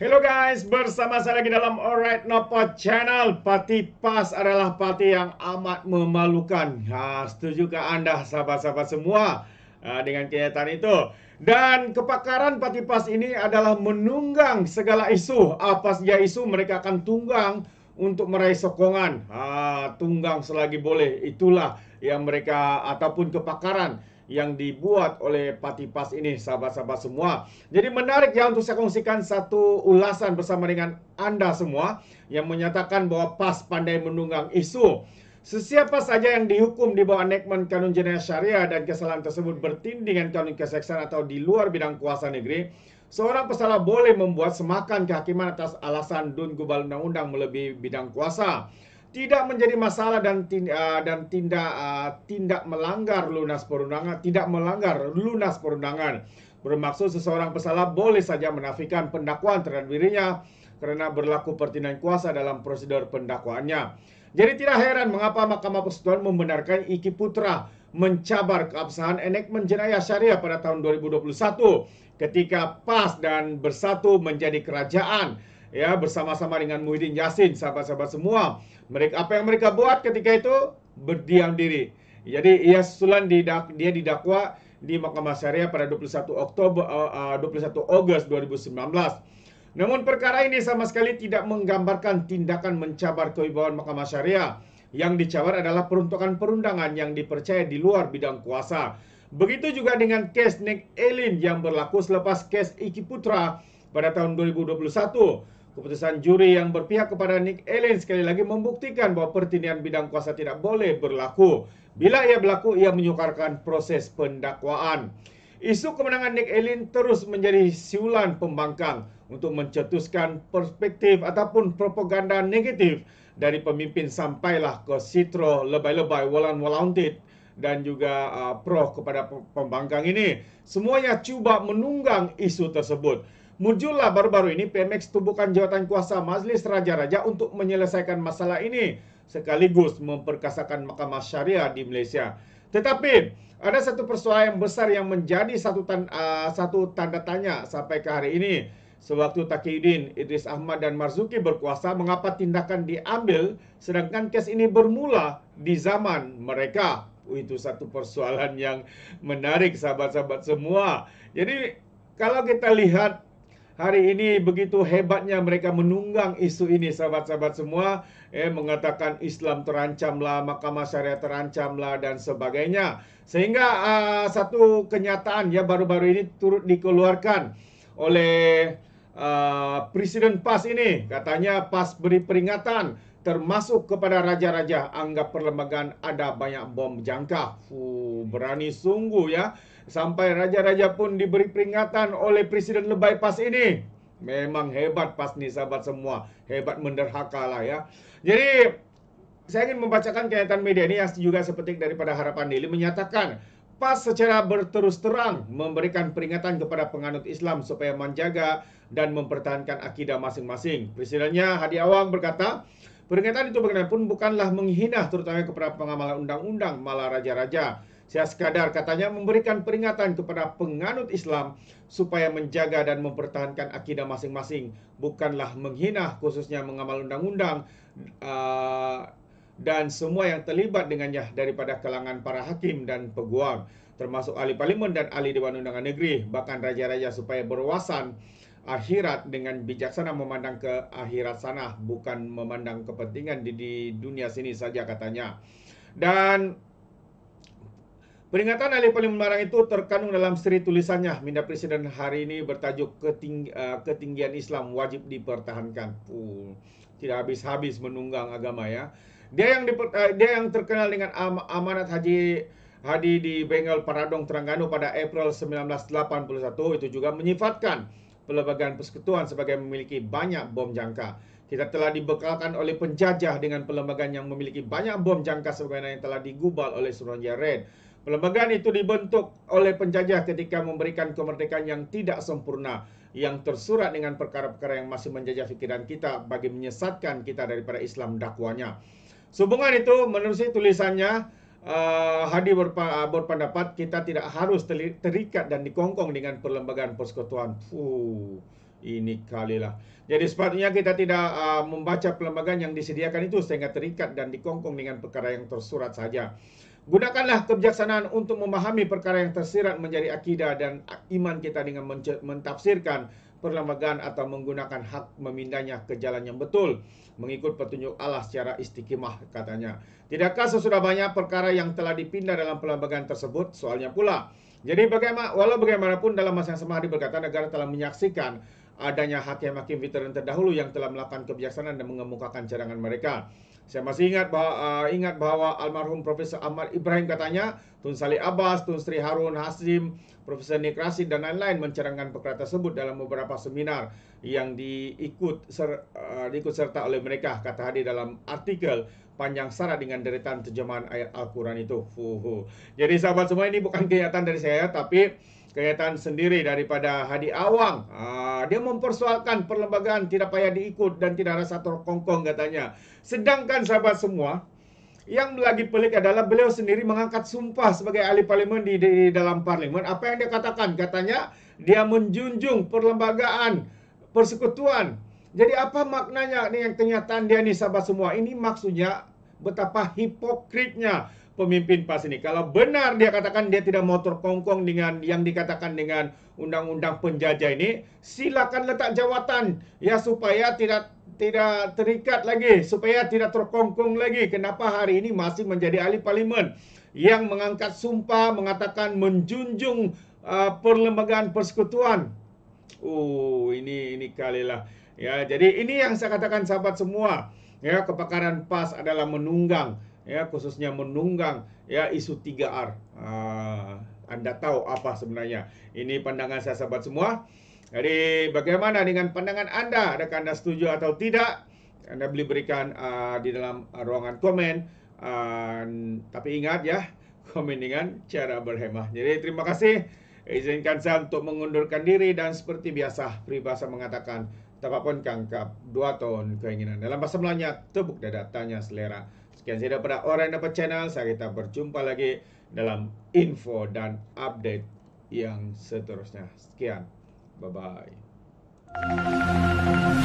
Hello guys, bersama saya lagi dalam Alright Nopot Channel. Pati Pas adalah pati yang amat memalukan. Ha, setuju ke anda, sahabat-sahabat semua ha, dengan kenyataan itu? Dan kepakaran Pati Pas ini adalah menunggang segala isu. Apa saja isu mereka akan tunggang untuk meraih sokongan. Ha, tunggang selagi boleh, itulah yang mereka ataupun kepakaran yang dibuat oleh Patipas ini sahabat-sahabat semua. Jadi menarik ya untuk saya kongsikan satu ulasan bersama dengan Anda semua yang menyatakan bahwa PAS pandai menunggang isu. Sesiapa saja yang dihukum di bawah enactment Kanun jenayah Syariah dan kesalahan tersebut bertindingan dengan kanun keseksaan atau di luar bidang kuasa negeri, seorang pesalah boleh membuat semakan kehakiman atas alasan dun gubal undang-undang melebihi bidang kuasa tidak menjadi masalah dan tindak, uh, dan tindak uh, tindak melanggar lunas perundangan, tidak melanggar lunas perundangan. Bermaksud seseorang pesalah boleh saja menafikan pendakwaan terhadap dirinya karena berlaku pertinan kuasa dalam prosedur pendakwaannya. Jadi tidak heran mengapa Mahkamah Konstitusi membenarkan Iki Putra mencabar keabsahan enek jenayah syariah pada tahun 2021 ketika PAS dan Bersatu menjadi kerajaan ya bersama-sama dengan Muhyiddin Yassin, sahabat-sahabat semua mereka apa yang mereka buat ketika itu berdiam diri jadi ia Sulan didak, dia didakwa di Mahkamah Syariah pada 21 Oktober uh, 21 Agustus 2019 namun perkara ini sama sekali tidak menggambarkan tindakan mencabar kewibawaan Mahkamah Syariah yang dicabar adalah peruntukan perundangan yang dipercaya di luar bidang kuasa Begitu juga dengan kes Nick Elin yang berlaku selepas kes Iki Putra pada tahun 2021. Keputusan juri yang berpihak kepada Nick Allen sekali lagi membuktikan bahawa pertinian bidang kuasa tidak boleh berlaku. Bila ia berlaku, ia menyukarkan proses pendakwaan. Isu kemenangan Nick Allen terus menjadi siulan pembangkang untuk mencetuskan perspektif ataupun propaganda negatif dari pemimpin sampailah ke Citro lebay-lebay walan walantit dan juga uh, pro kepada pembangkang ini. Semuanya cuba menunggang isu tersebut. Muncullah baru-baru ini PMX tubuhkan jawatan kuasa majlis Raja-Raja untuk menyelesaikan masalah ini sekaligus memperkasakan Mahkamah Syariah di Malaysia. Tetapi ada satu persoalan yang besar yang menjadi satu, tan uh, satu tanda tanya sampai ke hari ini. Sewaktu Takidin, Idris Ahmad dan Marzuki berkuasa, mengapa tindakan diambil sedangkan kes ini bermula di zaman mereka? Itu satu persoalan yang menarik sahabat-sahabat semua. Jadi kalau kita lihat hari ini begitu hebatnya mereka menunggang isu ini sahabat-sahabat semua eh mengatakan Islam terancamlah, mahkamah syariah terancamlah dan sebagainya. Sehingga uh, satu kenyataan ya baru-baru ini turut dikeluarkan oleh uh, Presiden PAS ini katanya PAS beri peringatan termasuk kepada raja-raja anggap perlembagaan ada banyak bom jangka. Fuh, berani sungguh ya. Sampai raja-raja pun diberi peringatan oleh Presiden Lebay pas ini. Memang hebat pas nih sahabat semua. Hebat menderhaka lah ya. Jadi saya ingin membacakan kenyataan media ini yang juga seperti daripada Harapan Dili menyatakan PAS secara berterus terang memberikan peringatan kepada penganut Islam supaya menjaga dan mempertahankan akidah masing-masing. Presidennya Hadi Awang berkata, Peringatan itu bagaimanapun bukanlah menghina terutama kepada pengamalan undang-undang malah raja-raja. Saya sekadar katanya memberikan peringatan kepada penganut Islam supaya menjaga dan mempertahankan akidah masing-masing. Bukanlah menghina khususnya mengamal undang-undang uh, dan semua yang terlibat dengannya daripada kalangan para hakim dan peguam. Termasuk ahli parlimen dan ahli Dewan Undangan Negeri, bahkan raja-raja supaya berwasan akhirat dengan bijaksana memandang ke akhirat sana bukan memandang kepentingan di, di dunia sini saja katanya dan Peringatan alih paling itu terkandung dalam seri tulisannya. Minda Presiden hari ini bertajuk Keting, uh, ketinggian Islam wajib dipertahankan. Uh, tidak habis-habis menunggang agama ya. Dia yang diper, uh, dia yang terkenal dengan am, amanat haji Hadi di Bengal Paradong Terengganu pada April 1981 itu juga menyifatkan pelbagai persekutuan sebagai memiliki banyak bom jangka. Kita telah dibekalkan oleh penjajah dengan pelbagai yang memiliki banyak bom jangka sebagaimana yang telah digubal oleh Suruhanjaya Red. Pelbagai itu dibentuk oleh penjajah ketika memberikan kemerdekaan yang tidak sempurna yang tersurat dengan perkara-perkara yang masih menjajah fikiran kita bagi menyesatkan kita daripada Islam dakwanya. Subungan itu, menurut tulisannya, uh, ah, Hadi berpa, uh, berpendapat kita tidak harus terikat dan dikongkong dengan perlembagaan persekutuan. Fuh, ini kali lah. Jadi sepatutnya kita tidak uh, membaca perlembagaan yang disediakan itu sehingga terikat dan dikongkong dengan perkara yang tersurat saja. Gunakanlah kebijaksanaan untuk memahami perkara yang tersirat menjadi akidah dan iman kita dengan mentafsirkan perlembagaan atau menggunakan hak memindahnya ke jalan yang betul mengikut petunjuk Allah secara istiqimah katanya. Tidakkah sesudah banyak perkara yang telah dipindah dalam perlembagaan tersebut? Soalnya pula. Jadi bagaimana walau bagaimanapun dalam masa yang sama berkata negara telah menyaksikan adanya hakim-hakim veteran terdahulu yang telah melakukan kebijaksanaan dan mengemukakan cadangan mereka. Saya masih ingat bahawa, uh, ingat bahawa almarhum Profesor Ahmad Ibrahim katanya, Tun Salih Abbas, Tun Sri Harun Hasim, Profesor Nik Rasid dan lain-lain mencerangkan perkara tersebut dalam beberapa seminar yang diikut, ser, uh, diikut serta oleh mereka, kata hadir dalam artikel panjang syarat dengan deretan terjemahan ayat Al-Quran itu. Fuhu. Jadi sahabat semua ini bukan kenyataan dari saya, tapi Kenyataan sendiri daripada Hadi Awang. Ah, dia mempersoalkan perlembagaan tidak payah diikut dan tidak rasa terkongkong katanya. Sedangkan sahabat semua, yang lagi pelik adalah beliau sendiri mengangkat sumpah sebagai ahli parlimen di, di dalam parlimen. Apa yang dia katakan? Katanya dia menjunjung perlembagaan persekutuan. Jadi apa maknanya ini yang kenyataan dia nih sahabat semua? Ini maksudnya betapa hipokritnya pemimpin PAS ini. Kalau benar dia katakan dia tidak mau terkongkong dengan yang dikatakan dengan undang-undang penjajah ini, silakan letak jawatan ya supaya tidak tidak terikat lagi, supaya tidak terkongkong lagi. Kenapa hari ini masih menjadi ahli parlimen yang mengangkat sumpah mengatakan menjunjung uh, perlembagaan persekutuan. Oh, uh, ini ini kalilah. Ya, jadi ini yang saya katakan sahabat semua. Ya, kepakaran PAS adalah menunggang ya khususnya menunggang ya isu 3R. Uh, ah, anda tahu apa sebenarnya. Ini pandangan saya sahabat semua. Jadi bagaimana dengan pandangan Anda? Adakah Anda setuju atau tidak? Anda boleh berikan uh, di dalam ah, ruangan komen. Uh, tapi ingat ya, komen dengan cara berhemah. Jadi terima kasih. Izinkan saya untuk mengundurkan diri dan seperti biasa, peribahasa mengatakan, tak apapun kangkap, dua tahun keinginan. Dalam bahasa Melayu, tebuk dada, tanya selera. Sekian saja daripada orang dapat channel. Saya kita berjumpa lagi dalam info dan update yang seterusnya. Sekian. Bye-bye.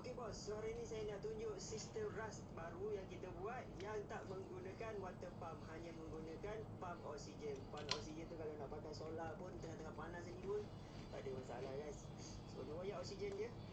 Okey bos, hari ni saya nak tunjuk sistem rust baru yang kita buat yang tak menggunakan water pump, hanya menggunakan pump oksigen. Pump oksigen tu kalau nak pakai solar pun tengah-tengah panas ni pun tak ada masalah guys. So, dia oksigen je.